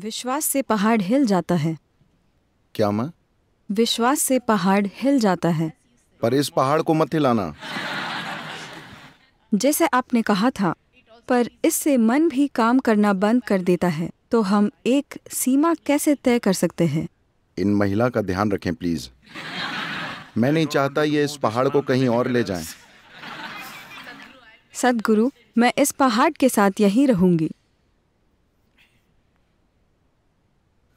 विश्वास से पहाड़ हिल जाता है क्या मैं विश्वास से पहाड़ हिल जाता है पर इस पहाड़ को मत हिलाना जैसे आपने कहा था पर इससे मन भी काम करना बंद कर देता है तो हम एक सीमा कैसे तय कर सकते हैं इन महिला का ध्यान रखें प्लीज मैं नहीं चाहता ये इस पहाड़ को कहीं और ले जाएं। सदगुरु मैं इस पहाड़ के साथ यहीं रहूंगी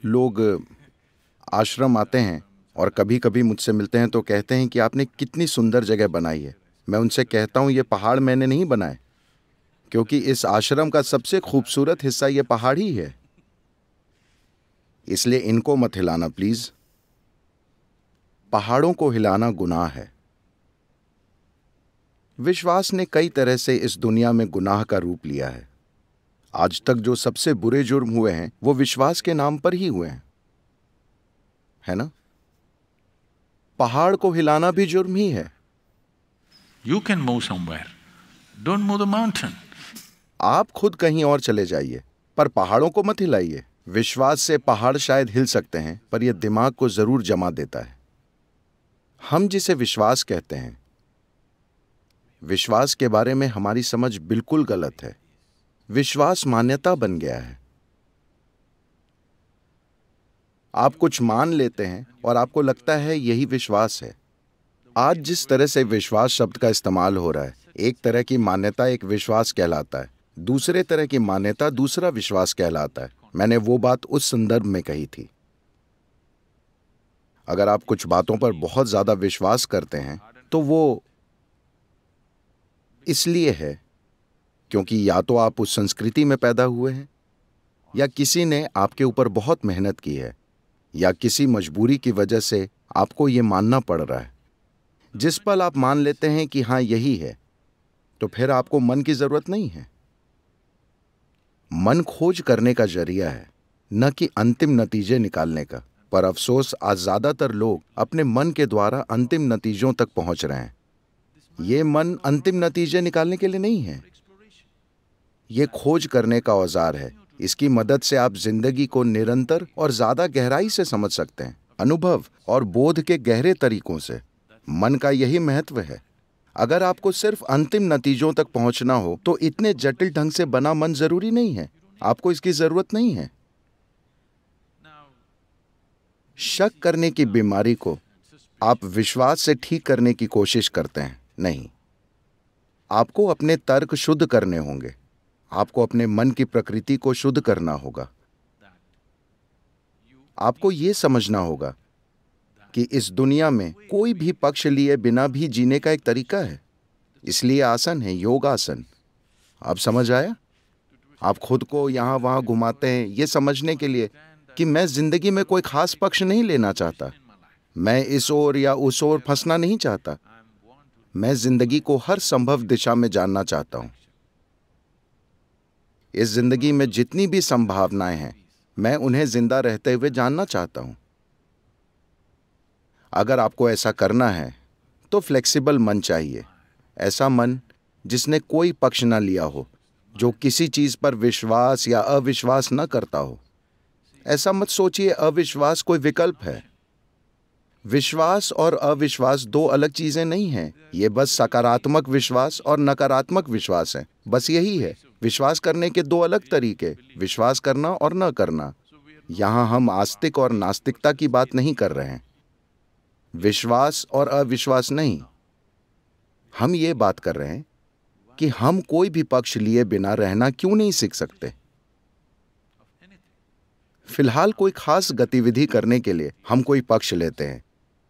लोग आश्रम आते हैं और कभी कभी मुझसे मिलते हैं तो कहते हैं कि आपने कितनी सुंदर जगह बनाई है मैं उनसे कहता हूँ ये पहाड़ मैंने नहीं बनाए क्योंकि इस आश्रम का सबसे खूबसूरत हिस्सा ये पहाड़ ही है इसलिए इनको मत हिलाना प्लीज पहाड़ों को हिलाना गुनाह है विश्वास ने कई तरह से इस दुनिया में गुनाह का रूप लिया है आज तक जो सबसे बुरे जुर्म हुए हैं वो विश्वास के नाम पर ही हुए हैं है ना पहाड़ को हिलाना भी जुर्म ही है you can move somewhere don't move the mountain आप खुद कहीं और चले जाइए पर पहाड़ों को मत हिलाइए विश्वास से पहाड़ शायद हिल सकते हैं पर यह दिमाग को जरूर जमा देता है हम जिसे विश्वास कहते हैं विश्वास के बारे में हमारी समझ बिल्कुल गलत है विश्वास मान्यता बन गया है आप कुछ मान लेते हैं और आपको लगता है यही विश्वास है आज जिस तरह से विश्वास शब्द का इस्तेमाल हो रहा है एक तरह की मान्यता एक विश्वास कहलाता है दूसरे तरह की मान्यता दूसरा विश्वास कहलाता है मैंने वो बात उस संदर्भ में कही थी अगर आप कुछ बातों पर बहुत ज्यादा विश्वास करते हैं तो वो इसलिए है क्योंकि या तो आप उस संस्कृति में पैदा हुए हैं या किसी ने आपके ऊपर बहुत मेहनत की है या किसी मजबूरी की वजह से आपको ये मानना पड़ रहा है जिस पल आप मान लेते हैं कि हाँ यही है तो फिर आपको मन की जरूरत नहीं है मन खोज करने का जरिया है न कि अंतिम नतीजे निकालने का पर अफसोस आज ज़्यादातर लोग अपने मन के द्वारा अंतिम नतीजों तक पहुंच रहे हैं ये मन अंतिम नतीजे निकालने के लिए नहीं है ये खोज करने का औजार है इसकी मदद से आप जिंदगी को निरंतर और ज्यादा गहराई से समझ सकते हैं अनुभव और बोध के गहरे तरीकों से मन का यही महत्व है अगर आपको सिर्फ अंतिम नतीजों तक पहुंचना हो तो इतने जटिल ढंग से बना मन जरूरी नहीं है आपको इसकी जरूरत नहीं है शक करने की बीमारी को आप विश्वास से ठीक करने की कोशिश करते हैं नहीं आपको अपने तर्क शुद्ध करने होंगे आपको अपने मन की प्रकृति को शुद्ध करना होगा आपको ये समझना होगा कि इस दुनिया में कोई भी पक्ष लिए बिना भी जीने का एक तरीका है इसलिए आसन है योग आसन आप समझ आया आप खुद को यहां वहां घुमाते हैं ये समझने के लिए कि मैं जिंदगी में कोई खास पक्ष नहीं लेना चाहता मैं इस ओर या उस ओर फंसना नहीं चाहता मैं जिंदगी को हर संभव दिशा में जानना चाहता हूं इस जिंदगी में जितनी भी संभावनाएं हैं मैं उन्हें जिंदा रहते हुए जानना चाहता हूं अगर आपको ऐसा करना है तो फ्लेक्सिबल मन चाहिए ऐसा मन जिसने कोई पक्ष ना लिया हो जो किसी चीज़ पर विश्वास या अविश्वास न करता हो ऐसा मत सोचिए अविश्वास कोई विकल्प है विश्वास और अविश्वास दो अलग चीज़ें नहीं हैं ये बस सकारात्मक विश्वास और नकारात्मक विश्वास है बस यही है विश्वास करने के दो अलग तरीके विश्वास करना और न करना यहां हम आस्तिक और नास्तिकता की बात नहीं कर रहे हैं विश्वास और अविश्वास नहीं हम ये बात कर रहे हैं कि हम कोई भी पक्ष लिए बिना रहना क्यों नहीं सीख सकते फिलहाल कोई खास गतिविधि करने के लिए हम कोई पक्ष लेते हैं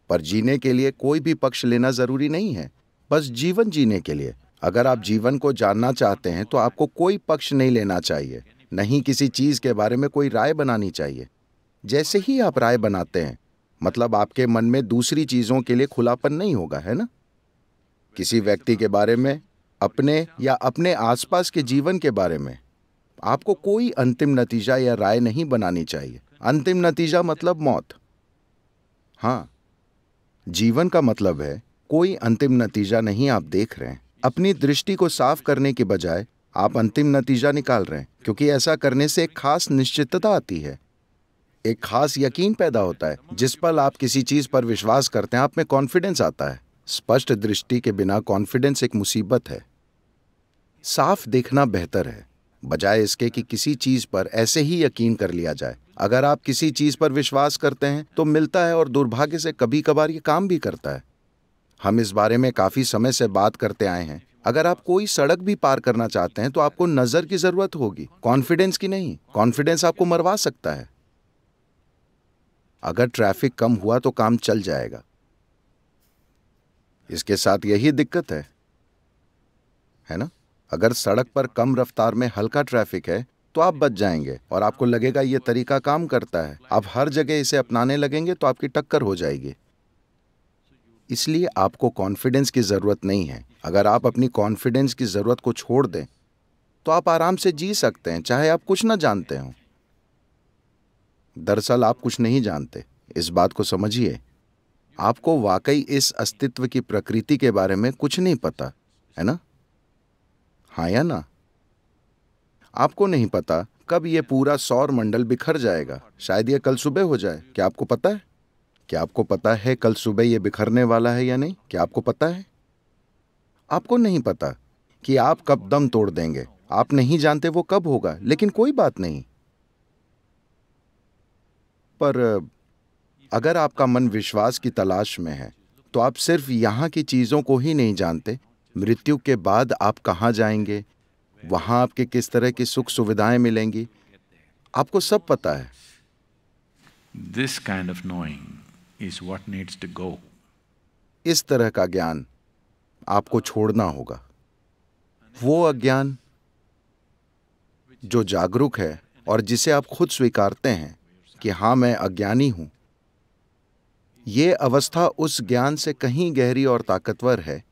पर जीने के लिए कोई भी पक्ष लेना जरूरी नहीं है बस जीवन जीने के लिए अगर आप जीवन को जानना चाहते हैं तो आपको कोई पक्ष नहीं लेना चाहिए नहीं किसी चीज़ के बारे में कोई राय बनानी चाहिए जैसे ही आप राय बनाते हैं मतलब आपके मन में दूसरी चीज़ों के लिए खुलापन नहीं होगा है ना किसी व्यक्ति के बारे में अपने या अपने आसपास के जीवन के बारे में आपको कोई अंतिम नतीजा या राय नहीं बनानी चाहिए अंतिम नतीजा मतलब मौत हाँ जीवन का मतलब है कोई अंतिम नतीजा नहीं आप देख रहे हैं अपनी दृष्टि को साफ करने के बजाय आप अंतिम नतीजा निकाल रहे हैं क्योंकि ऐसा करने से एक खास निश्चितता आती है एक खास यकीन पैदा होता है जिस पल आप किसी चीज पर विश्वास करते हैं आप में कॉन्फिडेंस आता है स्पष्ट दृष्टि के बिना कॉन्फिडेंस एक मुसीबत है साफ देखना बेहतर है बजाय इसके कि किसी चीज पर ऐसे ही यकीन कर लिया जाए अगर आप किसी चीज पर विश्वास करते हैं तो मिलता है और दुर्भाग्य से कभी कभार ये काम भी करता है हम इस बारे में काफ़ी समय से बात करते आए हैं अगर आप कोई सड़क भी पार करना चाहते हैं तो आपको नजर की जरूरत होगी कॉन्फिडेंस की नहीं कॉन्फिडेंस आपको मरवा सकता है अगर ट्रैफिक कम हुआ तो काम चल जाएगा इसके साथ यही दिक्कत है है ना अगर सड़क पर कम रफ्तार में हल्का ट्रैफिक है तो आप बच जाएंगे और आपको लगेगा ये तरीका काम करता है आप हर जगह इसे अपनाने लगेंगे तो आपकी टक्कर हो जाएगी इसलिए आपको कॉन्फिडेंस की ज़रूरत नहीं है अगर आप अपनी कॉन्फिडेंस की ज़रूरत को छोड़ दें तो आप आराम से जी सकते हैं चाहे आप कुछ ना जानते हों दरअसल आप कुछ नहीं जानते इस बात को समझिए आपको वाकई इस अस्तित्व की प्रकृति के बारे में कुछ नहीं पता है ना हाँ या ना आपको नहीं पता कब यह पूरा सौर मंडल बिखर जाएगा शायद यह कल सुबह हो जाए क्या आपको पता है क्या आपको पता है कल सुबह ये बिखरने वाला है या नहीं क्या आपको पता है आपको नहीं पता कि आप कब दम तोड़ देंगे आप नहीं जानते वो कब होगा लेकिन कोई बात नहीं पर अगर आपका मन विश्वास की तलाश में है तो आप सिर्फ यहाँ की चीज़ों को ही नहीं जानते मृत्यु के बाद आप कहाँ जाएंगे वहां आपके किस तरह की सुख सुविधाएं मिलेंगी आपको सब पता है this kind of knowing is what needs to go. इस तरह का ज्ञान आपको छोड़ना होगा वो अज्ञान जो जागरूक है और जिसे आप खुद स्वीकारते हैं कि हाँ मैं अज्ञानी हूं ये अवस्था उस ज्ञान से कहीं गहरी और ताकतवर है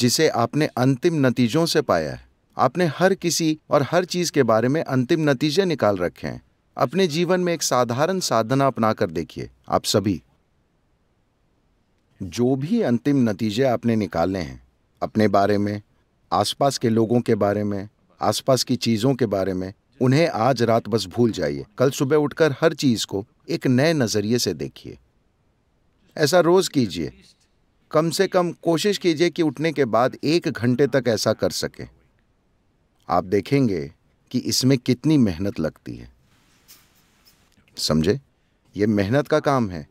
जिसे आपने अंतिम नतीजों से पाया है आपने हर किसी और हर चीज के बारे में अंतिम नतीजे निकाल रखे हैं अपने जीवन में एक साधारण साधना अपना कर देखिए आप सभी जो भी अंतिम नतीजे आपने निकाले हैं अपने बारे में आसपास के लोगों के बारे में आसपास की चीज़ों के बारे में उन्हें आज रात बस भूल जाइए कल सुबह उठकर हर चीज़ को एक नए नज़रिए से देखिए ऐसा रोज़ कीजिए कम से कम कोशिश कीजिए कि उठने के बाद एक घंटे तक ऐसा कर सके आप देखेंगे कि इसमें कितनी मेहनत लगती है समझे ये मेहनत का काम है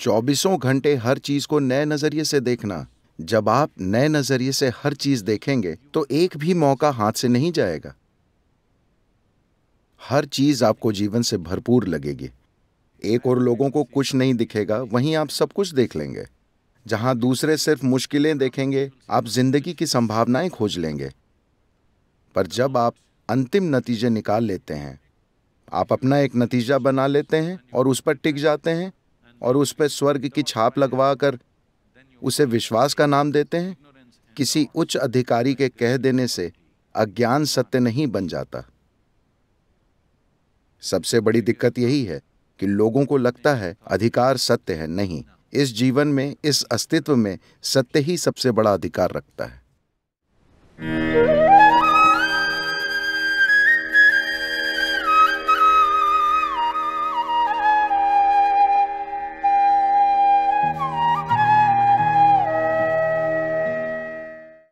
चौबीसों घंटे हर चीज़ को नए नज़रिए से देखना जब आप नए नज़रिए से हर चीज़ देखेंगे तो एक भी मौका हाथ से नहीं जाएगा हर चीज़ आपको जीवन से भरपूर लगेगी एक और लोगों को कुछ नहीं दिखेगा वहीं आप सब कुछ देख लेंगे जहां दूसरे सिर्फ मुश्किलें देखेंगे आप जिंदगी की संभावनाएं खोज लेंगे पर जब आप अंतिम नतीजे निकाल लेते हैं आप अपना एक नतीजा बना लेते हैं और उस पर टिक जाते हैं और उस पर स्वर्ग की छाप लगवा कर उसे विश्वास का नाम देते हैं किसी उच्च अधिकारी के कह देने से अज्ञान सत्य नहीं बन जाता सबसे बड़ी दिक्कत यही है कि लोगों को लगता है अधिकार सत्य है नहीं इस जीवन में इस अस्तित्व में सत्य ही सबसे बड़ा अधिकार रखता है